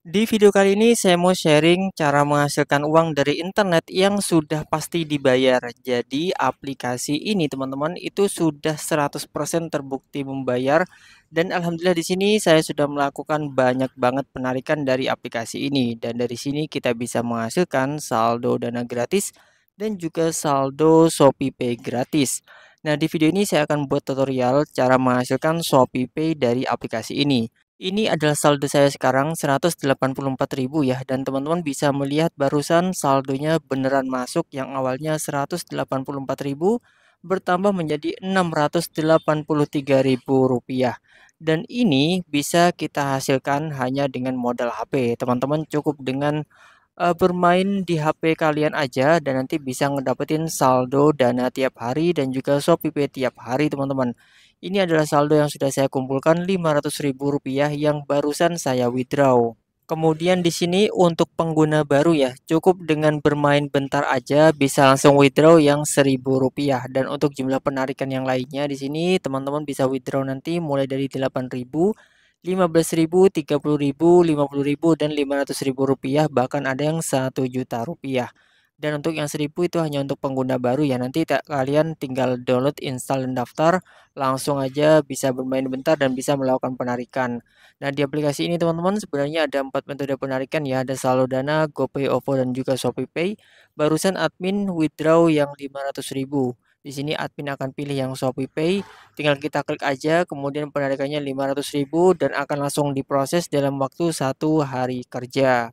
Di video kali ini saya mau sharing cara menghasilkan uang dari internet yang sudah pasti dibayar. Jadi aplikasi ini teman-teman itu sudah 100% terbukti membayar dan alhamdulillah di sini saya sudah melakukan banyak banget penarikan dari aplikasi ini dan dari sini kita bisa menghasilkan saldo dana gratis dan juga saldo Shopee Pay gratis. Nah, di video ini saya akan buat tutorial cara menghasilkan Shopee Pay dari aplikasi ini. Ini adalah saldo saya sekarang 184.000 ya dan teman-teman bisa melihat barusan saldonya beneran masuk yang awalnya 184.000 bertambah menjadi 683.000 rupiah dan ini bisa kita hasilkan hanya dengan modal HP teman-teman cukup dengan uh, bermain di HP kalian aja dan nanti bisa ngedapetin saldo dana tiap hari dan juga Shopee tiap hari teman-teman ini adalah saldo yang sudah saya kumpulkan Rp500.000 yang barusan saya withdraw. Kemudian di sini untuk pengguna baru ya, cukup dengan bermain bentar aja bisa langsung withdraw yang Rp1.000 dan untuk jumlah penarikan yang lainnya di sini teman-teman bisa withdraw nanti mulai dari 8.000, 15.000, 30.000, 50.000 dan 500.000 rupiah bahkan ada yang 1 juta rupiah dan untuk yang 1000 itu hanya untuk pengguna baru ya nanti kalian tinggal download install dan daftar langsung aja bisa bermain bentar dan bisa melakukan penarikan nah di aplikasi ini teman-teman sebenarnya ada empat metode penarikan ya ada saldo Dana, GoPay, OVO dan juga ShopeePay barusan admin withdraw yang 500.000 di sini admin akan pilih yang ShopeePay tinggal kita klik aja kemudian penarikannya 500 ribu dan akan langsung diproses dalam waktu satu hari kerja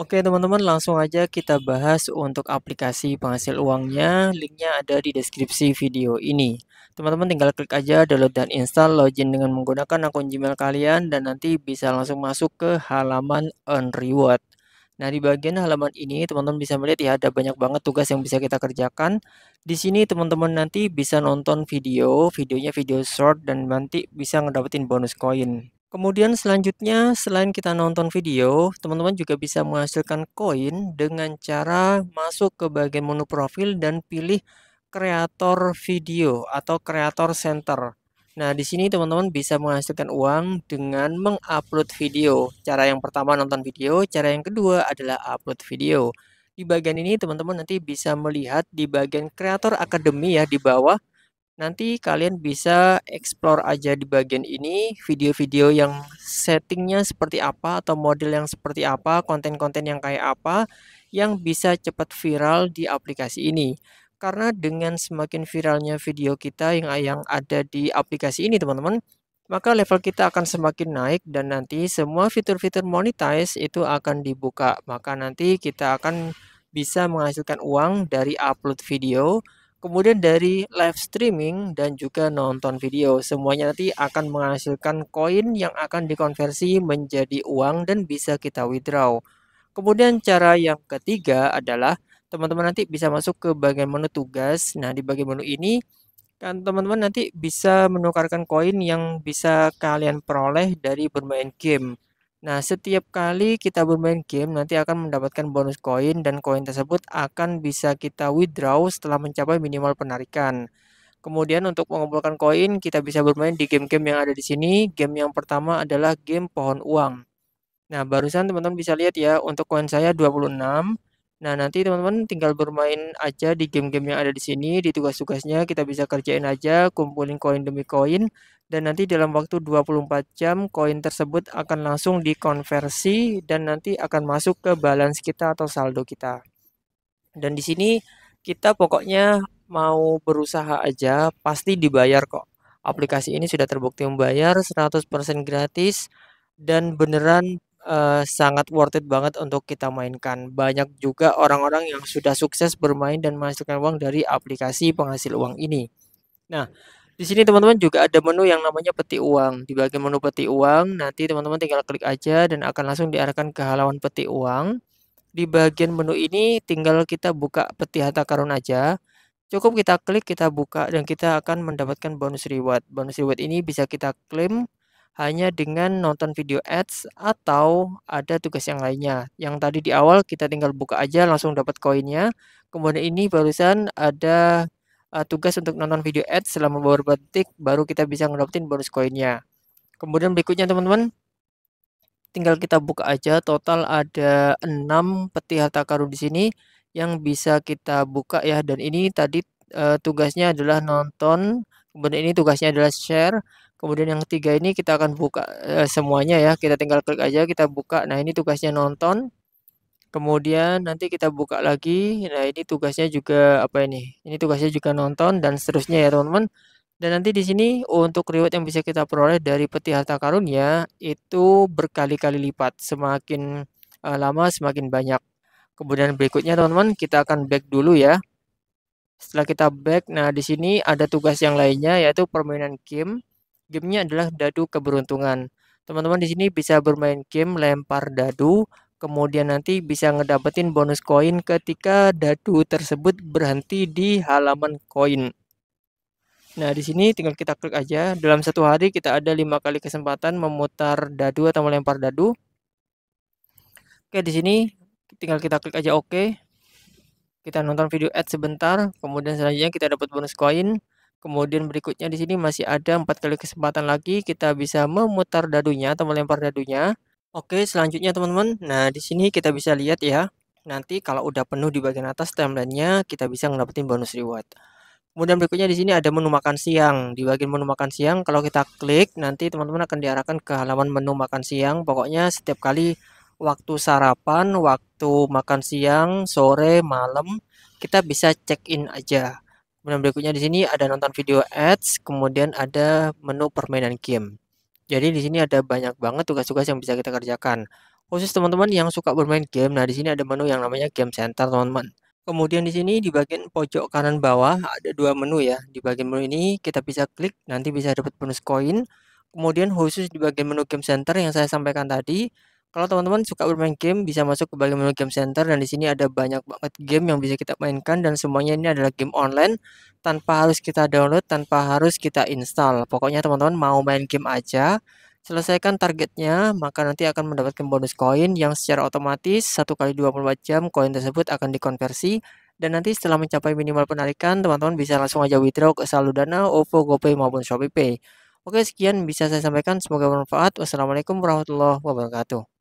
Oke teman-teman langsung aja kita bahas untuk aplikasi penghasil uangnya linknya ada di deskripsi video ini teman-teman tinggal klik aja download dan install login dengan menggunakan akun Gmail kalian dan nanti bisa langsung masuk ke halaman earn reward nah di bagian halaman ini teman-teman bisa melihat ya ada banyak banget tugas yang bisa kita kerjakan di sini teman-teman nanti bisa nonton video videonya video short dan nanti bisa ngedapetin bonus koin Kemudian selanjutnya, selain kita nonton video, teman-teman juga bisa menghasilkan koin dengan cara masuk ke bagian menu profil dan pilih kreator video atau kreator center. Nah, di sini teman-teman bisa menghasilkan uang dengan mengupload video. Cara yang pertama nonton video, cara yang kedua adalah upload video. Di bagian ini teman-teman nanti bisa melihat di bagian kreator akademi ya di bawah Nanti kalian bisa explore aja di bagian ini video-video yang settingnya seperti apa atau model yang seperti apa, konten-konten yang kayak apa yang bisa cepat viral di aplikasi ini. Karena dengan semakin viralnya video kita yang yang ada di aplikasi ini teman-teman, maka level kita akan semakin naik dan nanti semua fitur-fitur monetize itu akan dibuka. Maka nanti kita akan bisa menghasilkan uang dari upload video kemudian dari live streaming dan juga nonton video. Semuanya nanti akan menghasilkan koin yang akan dikonversi menjadi uang dan bisa kita withdraw. Kemudian cara yang ketiga adalah teman-teman nanti bisa masuk ke bagian menu tugas. Nah, di bagian menu ini kan teman-teman nanti bisa menukarkan koin yang bisa kalian peroleh dari bermain game. Nah, setiap kali kita bermain game nanti akan mendapatkan bonus koin dan koin tersebut akan bisa kita withdraw setelah mencapai minimal penarikan. Kemudian untuk mengumpulkan koin kita bisa bermain di game-game yang ada di sini. Game yang pertama adalah game pohon uang. Nah, barusan teman-teman bisa lihat ya untuk koin saya 26. Nah, nanti teman-teman tinggal bermain aja di game-game yang ada di sini, di tugas-tugasnya kita bisa kerjain aja, kumpulin koin demi koin dan nanti dalam waktu 24 jam koin tersebut akan langsung dikonversi dan nanti akan masuk ke balance kita atau saldo kita. Dan di sini kita pokoknya mau berusaha aja pasti dibayar kok. Aplikasi ini sudah terbukti membayar 100% gratis dan beneran uh, sangat worth it banget untuk kita mainkan. Banyak juga orang-orang yang sudah sukses bermain dan menghasilkan uang dari aplikasi penghasil uang ini. Nah, di sini teman-teman juga ada menu yang namanya peti uang. Di bagian menu peti uang, nanti teman-teman tinggal klik aja dan akan langsung diarahkan ke halaman peti uang. Di bagian menu ini tinggal kita buka peti harta karun aja. Cukup kita klik, kita buka, dan kita akan mendapatkan bonus reward. Bonus reward ini bisa kita klaim hanya dengan nonton video ads atau ada tugas yang lainnya. Yang tadi di awal kita tinggal buka aja langsung dapat koinnya. Kemudian ini barusan ada uh, tugas untuk nonton video ads selama beberapa detik baru kita bisa ngedapetin bonus koinnya. Kemudian berikutnya teman-teman tinggal kita buka aja total ada 6 peti harta karun di sini yang bisa kita buka ya dan ini tadi uh, tugasnya adalah nonton, kemudian ini tugasnya adalah share, kemudian yang ketiga ini kita akan buka uh, semuanya ya. Kita tinggal klik aja kita buka. Nah, ini tugasnya nonton Kemudian nanti kita buka lagi. Nah, ini tugasnya juga apa ini? Ini tugasnya juga nonton dan seterusnya ya, teman-teman. Dan nanti di sini untuk reward yang bisa kita peroleh dari peti harta karun ya itu berkali-kali lipat. Semakin uh, lama semakin banyak. Kemudian berikutnya teman-teman kita akan back dulu ya. Setelah kita back, nah di sini ada tugas yang lainnya yaitu permainan game. Game-nya adalah dadu keberuntungan. Teman-teman di sini bisa bermain game lempar dadu kemudian nanti bisa ngedapetin bonus koin ketika dadu tersebut berhenti di halaman koin. Nah, di sini tinggal kita klik aja. Dalam satu hari kita ada lima kali kesempatan memutar dadu atau melempar dadu. Oke, di sini tinggal kita klik aja oke. Kita nonton video ad sebentar, kemudian selanjutnya kita dapat bonus koin. Kemudian berikutnya di sini masih ada empat kali kesempatan lagi kita bisa memutar dadunya atau melempar dadunya. Oke, selanjutnya teman-teman. Nah, di sini kita bisa lihat ya. Nanti kalau udah penuh di bagian atas timeline-nya, kita bisa ngedapetin bonus reward. Kemudian berikutnya di sini ada menu makan siang. Di bagian menu makan siang, kalau kita klik, nanti teman-teman akan diarahkan ke halaman menu makan siang. Pokoknya setiap kali waktu sarapan, waktu makan siang, sore, malam, kita bisa check-in aja. Kemudian berikutnya di sini ada nonton video ads, kemudian ada menu permainan game. Jadi di sini ada banyak banget tugas-tugas yang bisa kita kerjakan. Khusus teman-teman yang suka bermain game, nah di sini ada menu yang namanya game center teman-teman. Kemudian di sini di bagian pojok kanan bawah ada dua menu ya. Di bagian menu ini kita bisa klik, nanti bisa dapat bonus koin. Kemudian khusus di bagian menu game center yang saya sampaikan tadi, kalau teman-teman suka bermain game, bisa masuk ke bagian menu game center dan di sini ada banyak banget game yang bisa kita mainkan dan semuanya ini adalah game online tanpa harus kita download, tanpa harus kita install. Pokoknya teman-teman mau main game aja, selesaikan targetnya, maka nanti akan mendapatkan bonus koin yang secara otomatis satu kali 24 jam koin tersebut akan dikonversi dan nanti setelah mencapai minimal penarikan, teman-teman bisa langsung aja withdraw ke saldo Dana, OVO, GoPay maupun ShopeePay. Oke, sekian bisa saya sampaikan. Semoga bermanfaat. Wassalamualaikum warahmatullahi wabarakatuh.